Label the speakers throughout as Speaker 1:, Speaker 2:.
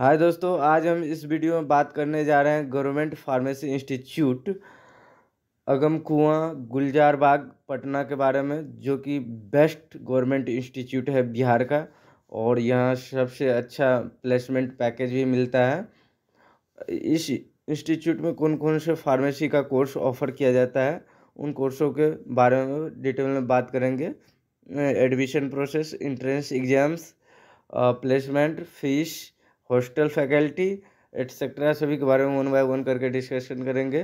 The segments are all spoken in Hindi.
Speaker 1: हाय दोस्तों आज हम इस वीडियो में बात करने जा रहे हैं गवर्नमेंट फार्मेसी इंस्टीट्यूट अगम कुआँ गुलजार बाग पटना के बारे में जो कि बेस्ट गवर्नमेंट इंस्टीट्यूट है बिहार का और यहाँ सबसे अच्छा प्लेसमेंट पैकेज भी मिलता है इस इंस्टीट्यूट में कौन कौन से फार्मेसी का कोर्स ऑफर किया जाता है उन कोर्सों के बारे में डिटेल में बात करेंगे admission process entrance exams placement fees hostel faculty etcetera सभी के बारे में वन बाय वन करके डिस्कशन करेंगे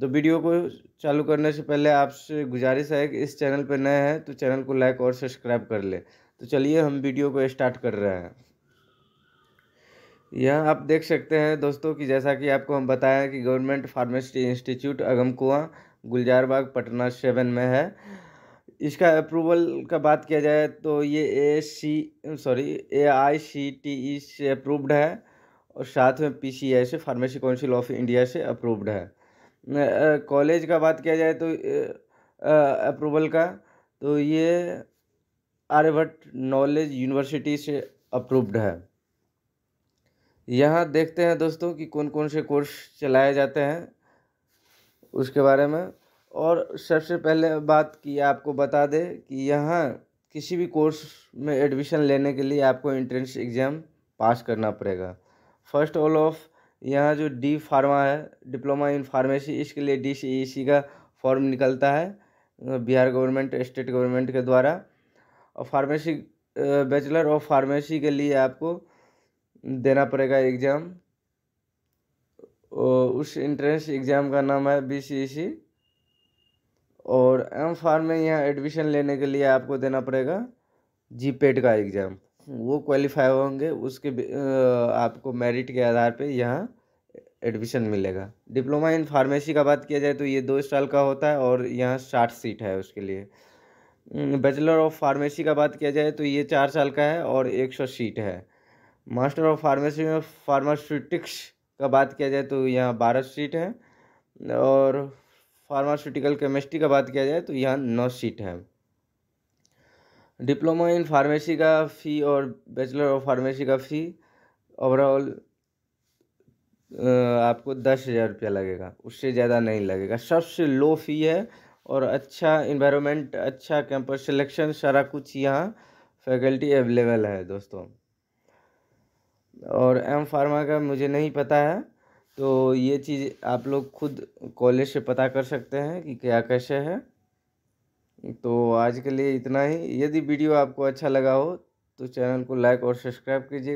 Speaker 1: तो वीडियो को चालू करने से पहले आपसे गुजारिश है कि इस चैनल पर नए हैं तो चैनल को लाइक और सब्सक्राइब कर लें तो चलिए हम वीडियो को स्टार्ट कर रहे हैं यह आप देख सकते हैं दोस्तों कि जैसा कि आपको हम बताएं कि गवर्नमेंट फार्मेसी इंस्टीट्यूट अगम कुआँ गुलजारबाग पटना सेवन में है इसका अप्रूवल का बात किया जाए तो ये ए सी सॉरी ए आई सी टी ई से अप्रूव्ड है और साथ में पी सी आई से फार्मेसी काउंसिल ऑफ इंडिया से अप्रूव्ड है कॉलेज का बात किया जाए तो अप्रूवल का तो ये आर्यभट्ट नॉलेज यूनिवर्सिटी से अप्रूव्ड है यहाँ देखते हैं दोस्तों कि कौन कौन से कोर्स चलाए जाते हैं उसके बारे में और सबसे पहले बात की आपको बता दें कि यहाँ किसी भी कोर्स में एडमिशन लेने के लिए आपको एंट्रेंस एग्ज़ाम पास करना पड़ेगा फर्स्ट ऑल ऑफ यहाँ जो डी फार्मा है डिप्लोमा इन फार्मेसी इसके लिए डी सी ई सी का फॉर्म निकलता है बिहार गवर्नमेंट स्टेट गवर्नमेंट के द्वारा और फार्मेसी बैचलर ऑफ फार्मेसी के लिए आपको देना पड़ेगा एग्ज़ाम उस एंट्रेंस एग्ज़ाम का नाम है B C E C exam form में यहाँ एडमिशन लेने के लिए आपको देना पड़ेगा जी पेड का एग्ज़ाम वो क्वालिफाई होंगे उसके आपको मेरिट के आधार पे यहाँ एडमिशन मिलेगा डिप्लोमा इन फार्मेसी का बात किया जाए तो ये दो साल का होता है और यहाँ साठ सीट है उसके लिए बैचलर ऑफ फार्मेसी का बात किया जाए तो ये चार साल का है और एक सौ सीट है मास्टर ऑफ फार्मेसी में फार्मास्यूटिक्स का बात किया जाए तो यहाँ बारह सीट है और फार्मास्यूटिकल केमिस्ट्री का बात किया जाए तो यहाँ नौ सीट है डिप्लोमा इन फार्मेसी का फ़ी और बैचलर ऑफ फार्मेसी का फ़ी ओवरऑल आपको दस हज़ार रुपया लगेगा उससे ज़्यादा नहीं लगेगा सबसे लो फ़ी है और अच्छा इन्वायरमेंट अच्छा कैंपस सिलेक्शन सारा कुछ यहाँ फैकल्टी अवेलेबल है दोस्तों और एम फार्मा का मुझे नहीं पता है तो ये चीज़ आप लोग खुद कॉलेज से पता कर सकते हैं कि क्या कैसे है तो आज के लिए इतना ही यदि वीडियो आपको अच्छा लगा हो तो चैनल को लाइक और सब्सक्राइब कीजिए